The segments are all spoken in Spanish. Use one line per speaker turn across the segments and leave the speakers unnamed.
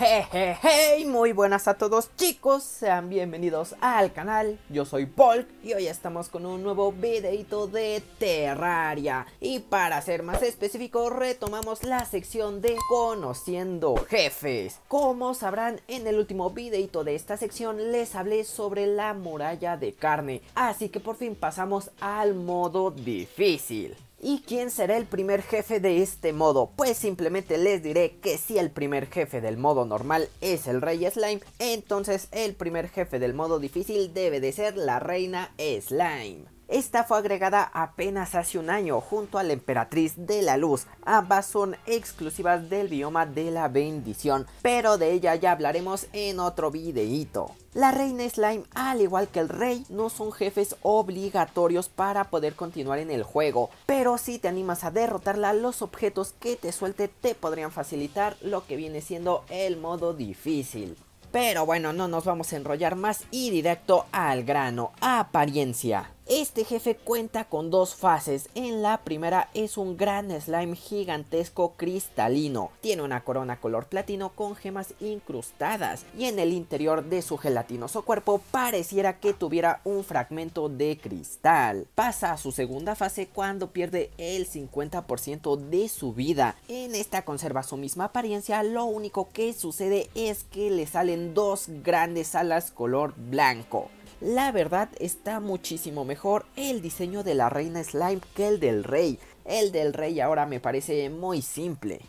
Hey, hey, hey, muy buenas a todos chicos, sean bienvenidos al canal, yo soy Polk y hoy estamos con un nuevo videito de Terraria y para ser más específico retomamos la sección de conociendo jefes como sabrán en el último videito de esta sección les hablé sobre la muralla de carne así que por fin pasamos al modo difícil ¿Y quién será el primer jefe de este modo? Pues simplemente les diré que si el primer jefe del modo normal es el rey slime, entonces el primer jefe del modo difícil debe de ser la reina slime. Esta fue agregada apenas hace un año junto a la Emperatriz de la Luz. Ambas son exclusivas del bioma de la bendición, pero de ella ya hablaremos en otro videíto. La reina slime, al igual que el rey, no son jefes obligatorios para poder continuar en el juego, pero si te animas a derrotarla, los objetos que te suelte te podrían facilitar lo que viene siendo el modo difícil. Pero bueno, no nos vamos a enrollar más y directo al grano, apariencia. Este jefe cuenta con dos fases. En la primera es un gran slime gigantesco cristalino. Tiene una corona color platino con gemas incrustadas y en el interior de su gelatinoso cuerpo pareciera que tuviera un fragmento de cristal. Pasa a su segunda fase cuando pierde el 50% de su vida. En esta conserva su misma apariencia, lo único que sucede es que le salen dos grandes alas color blanco. La verdad está muchísimo mejor el diseño de la reina slime que el del rey. El del rey ahora me parece muy simple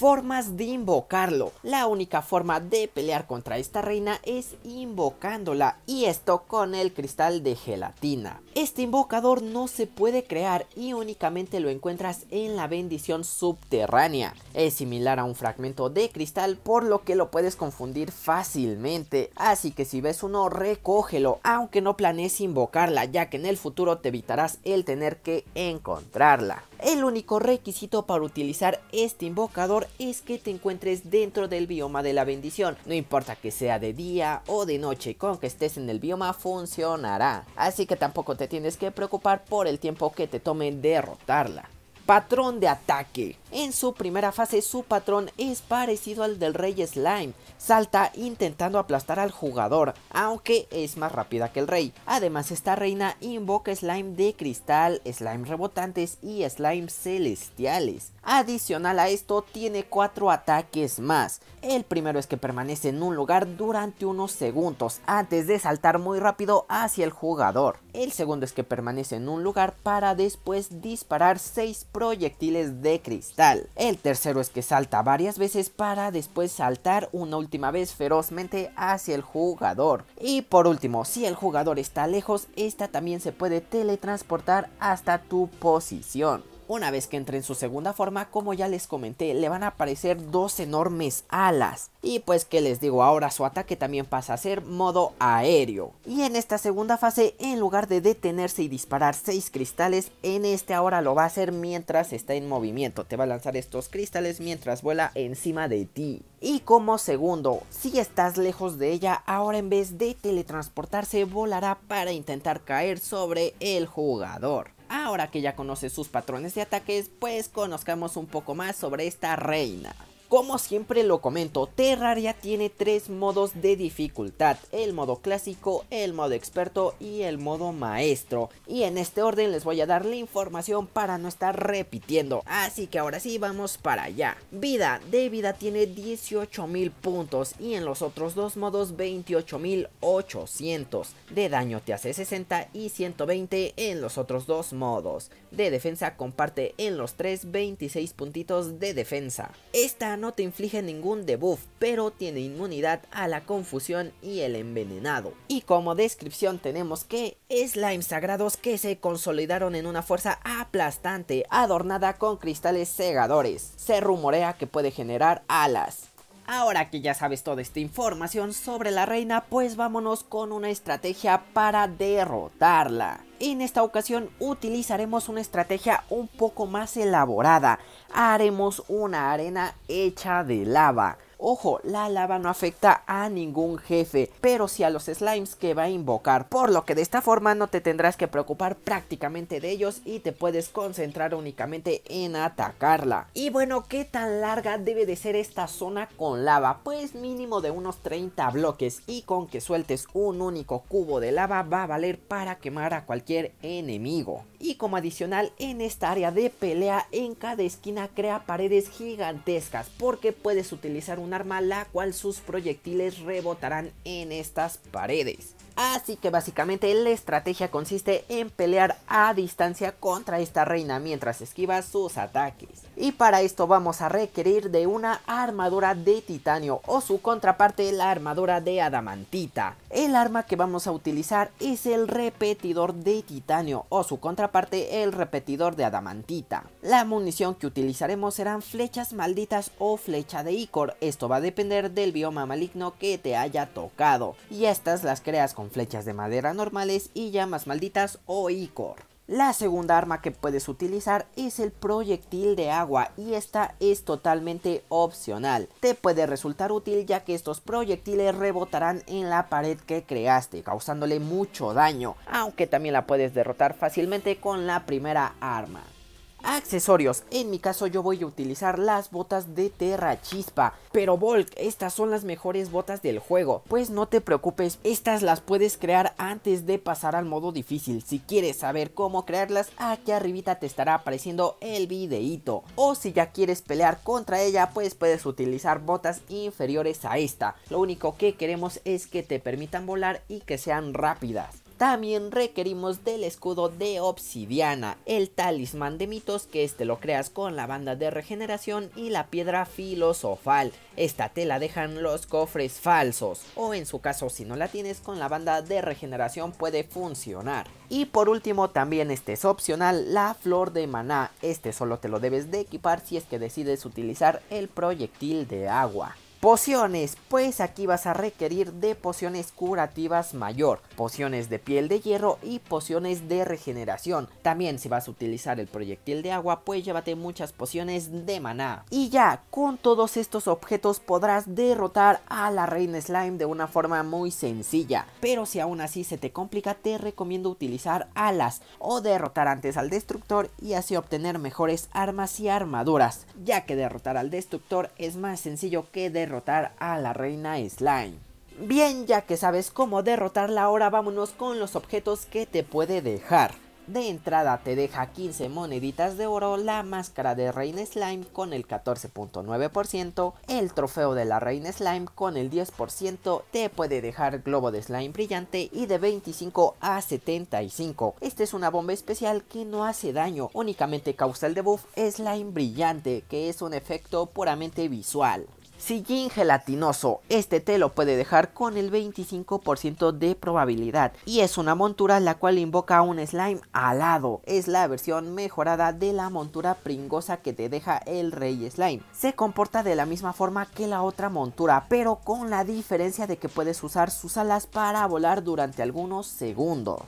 formas de invocarlo. La única forma de pelear contra esta reina es invocándola y esto con el cristal de gelatina. Este invocador no se puede crear y únicamente lo encuentras en la bendición subterránea. Es similar a un fragmento de cristal por lo que lo puedes confundir fácilmente, así que si ves uno recógelo aunque no planees invocarla ya que en el futuro te evitarás el tener que encontrarla. El único requisito para utilizar este invocador es que te encuentres dentro del bioma de la bendición. No importa que sea de día o de noche, con que estés en el bioma funcionará. Así que tampoco te tienes que preocupar por el tiempo que te tome derrotarla. Patrón de ataque. En su primera fase su patrón es parecido al del rey Slime, salta intentando aplastar al jugador, aunque es más rápida que el rey. Además esta reina invoca slime de cristal, slime rebotantes y slime celestiales. Adicional a esto tiene 4 ataques más. El primero es que permanece en un lugar durante unos segundos antes de saltar muy rápido hacia el jugador. El segundo es que permanece en un lugar para después disparar 6 proyectiles de cristal. El tercero es que salta varias veces para después saltar una última vez ferozmente hacia el jugador. Y por último, si el jugador está lejos, esta también se puede teletransportar hasta tu posición. Una vez que entre en su segunda forma, como ya les comenté, le van a aparecer dos enormes alas. Y pues que les digo, ahora su ataque también pasa a ser modo aéreo. Y en esta segunda fase, en lugar de detenerse y disparar 6 cristales, en este ahora lo va a hacer mientras está en movimiento. Te va a lanzar estos cristales mientras vuela encima de ti. Y como segundo, si estás lejos de ella, ahora en vez de teletransportarse volará para intentar caer sobre el jugador. Ahora que ya conoces sus patrones de ataques, pues conozcamos un poco más sobre esta reina. Como siempre lo comento, Terraria tiene tres modos de dificultad, el modo clásico, el modo experto y el modo maestro. Y en este orden les voy a dar la información para no estar repitiendo, así que ahora sí vamos para allá. Vida, de vida tiene 18.000 puntos y en los otros dos modos 28.800. De daño te hace 60 y 120 en los otros dos modos. De defensa comparte en los tres 26 puntitos de defensa. Esta no te inflige ningún debuff, pero tiene inmunidad a la confusión y el envenenado. Y como descripción tenemos que slimes sagrados que se consolidaron en una fuerza aplastante, adornada con cristales segadores. Se rumorea que puede generar alas. Ahora que ya sabes toda esta información sobre la reina, pues vámonos con una estrategia para derrotarla. En esta ocasión utilizaremos una estrategia un poco más elaborada. Haremos una arena hecha de lava. Ojo, la lava no afecta a ningún jefe, pero sí a los slimes que va a invocar, por lo que de esta forma no te tendrás que preocupar prácticamente de ellos y te puedes concentrar únicamente en atacarla. Y bueno, ¿qué tan larga debe de ser esta zona con lava? Pues mínimo de unos 30 bloques y con que sueltes un único cubo de lava va a valer para quemar a cualquier enemigo. Y como adicional, en esta área de pelea en cada esquina crea paredes gigantescas porque puedes utilizar un arma la cual sus proyectiles rebotarán en estas paredes. Así que básicamente la estrategia consiste en pelear a distancia contra esta reina mientras esquiva sus ataques y para esto vamos a requerir de una armadura de titanio o su contraparte la armadura de adamantita. El arma que vamos a utilizar es el repetidor de titanio o su contraparte el repetidor de adamantita. La munición que utilizaremos serán flechas malditas o flecha de Icor, esto va a depender del bioma maligno que te haya tocado y estas las creas con flechas de madera normales y llamas malditas o Icor. La segunda arma que puedes utilizar es el proyectil de agua y esta es totalmente opcional. Te puede resultar útil ya que estos proyectiles rebotarán en la pared que creaste, causándole mucho daño, aunque también la puedes derrotar fácilmente con la primera arma. Accesorios, en mi caso yo voy a utilizar las botas de Terra Chispa Pero Volk, estas son las mejores botas del juego Pues no te preocupes, estas las puedes crear antes de pasar al modo difícil Si quieres saber cómo crearlas, aquí arribita te estará apareciendo el videito O si ya quieres pelear contra ella, pues puedes utilizar botas inferiores a esta Lo único que queremos es que te permitan volar y que sean rápidas también requerimos del escudo de obsidiana, el talismán de mitos que este lo creas con la banda de regeneración y la piedra filosofal. Esta te la dejan los cofres falsos o en su caso si no la tienes con la banda de regeneración puede funcionar. Y por último también este es opcional la flor de maná, este solo te lo debes de equipar si es que decides utilizar el proyectil de agua. Pociones, pues aquí vas a requerir de pociones curativas mayor, pociones de piel de hierro y pociones de regeneración. También si vas a utilizar el proyectil de agua, pues llévate muchas pociones de maná. Y ya, con todos estos objetos podrás derrotar a la reina slime de una forma muy sencilla. Pero si aún así se te complica, te recomiendo utilizar alas o derrotar antes al destructor y así obtener mejores armas y armaduras. Ya que derrotar al destructor es más sencillo que derrotar derrotar a la reina Slime. Bien, ya que sabes cómo derrotarla, ahora vámonos con los objetos que te puede dejar. De entrada te deja 15 moneditas de oro, la máscara de Reina Slime con el 14.9%, el trofeo de la Reina Slime con el 10%, te puede dejar globo de slime brillante y de 25 a 75. Esta es una bomba especial que no hace daño, únicamente causa el debuff slime brillante, que es un efecto puramente visual. Sillín gelatinoso, este te lo puede dejar con el 25% de probabilidad y es una montura la cual invoca un slime alado, es la versión mejorada de la montura pringosa que te deja el rey slime. Se comporta de la misma forma que la otra montura pero con la diferencia de que puedes usar sus alas para volar durante algunos segundos.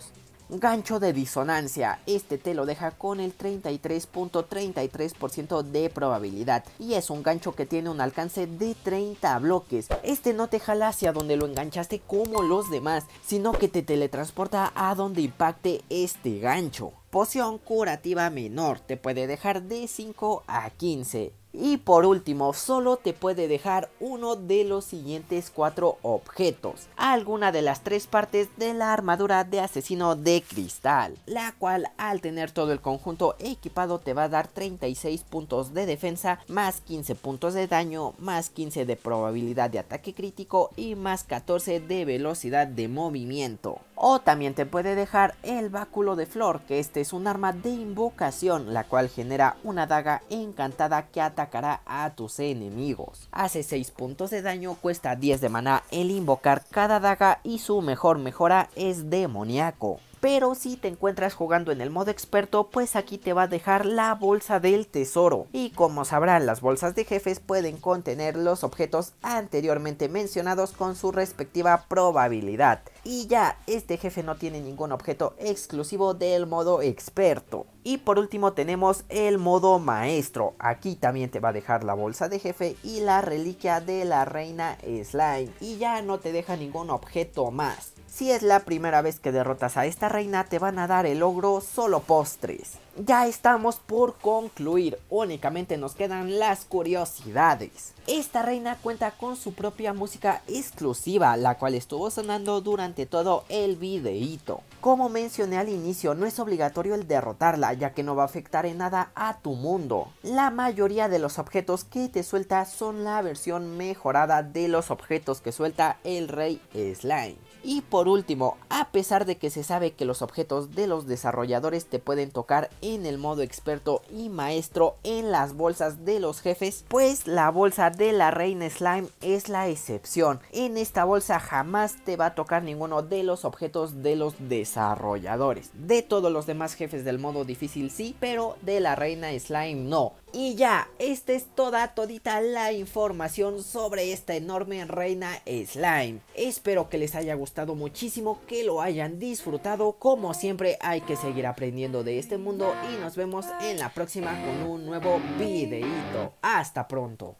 Gancho de disonancia. Este te lo deja con el 33.33% de probabilidad. Y es un gancho que tiene un alcance de 30 bloques. Este no te jala hacia donde lo enganchaste como los demás, sino que te teletransporta a donde impacte este gancho. Poción curativa menor te puede dejar de 5 a 15. Y por último, solo te puede dejar uno de los siguientes cuatro objetos, alguna de las tres partes de la armadura de asesino de cristal, la cual al tener todo el conjunto equipado te va a dar 36 puntos de defensa, más 15 puntos de daño, más 15 de probabilidad de ataque crítico y más 14 de velocidad de movimiento. O también te puede dejar el báculo de flor, que este es un arma de invocación, la cual genera una daga encantada que atacará a tus enemigos. Hace 6 puntos de daño, cuesta 10 de maná el invocar cada daga y su mejor mejora es demoníaco pero si te encuentras jugando en el modo experto, pues aquí te va a dejar la bolsa del tesoro. Y como sabrán, las bolsas de jefes pueden contener los objetos anteriormente mencionados con su respectiva probabilidad. Y ya, este jefe no tiene ningún objeto exclusivo del modo experto. Y por último tenemos el modo maestro. Aquí también te va a dejar la bolsa de jefe y la reliquia de la reina slime. Y ya no te deja ningún objeto más. Si es la primera vez que derrotas a esta reina, te van a dar el ogro solo postres ya estamos por concluir, únicamente nos quedan las curiosidades. Esta reina cuenta con su propia música exclusiva, la cual estuvo sonando durante todo el videíto. Como mencioné al inicio, no es obligatorio el derrotarla, ya que no va a afectar en nada a tu mundo. La mayoría de los objetos que te suelta son la versión mejorada de los objetos que suelta el rey Slime. Y por último, a pesar de que se sabe que los objetos de los desarrolladores te pueden tocar en el modo experto y maestro en las bolsas de los jefes, pues la bolsa de la reina slime es la excepción. En esta bolsa jamás te va a tocar ninguno de los objetos de los desarrolladores. De todos los demás jefes del modo difícil sí, pero de la reina slime no. Y ya, esta es toda, todita la información sobre esta enorme reina slime. Espero que les haya gustado muchísimo, que lo hayan disfrutado. Como siempre hay que seguir aprendiendo de este mundo y nos vemos en la próxima con un nuevo videito. Hasta pronto.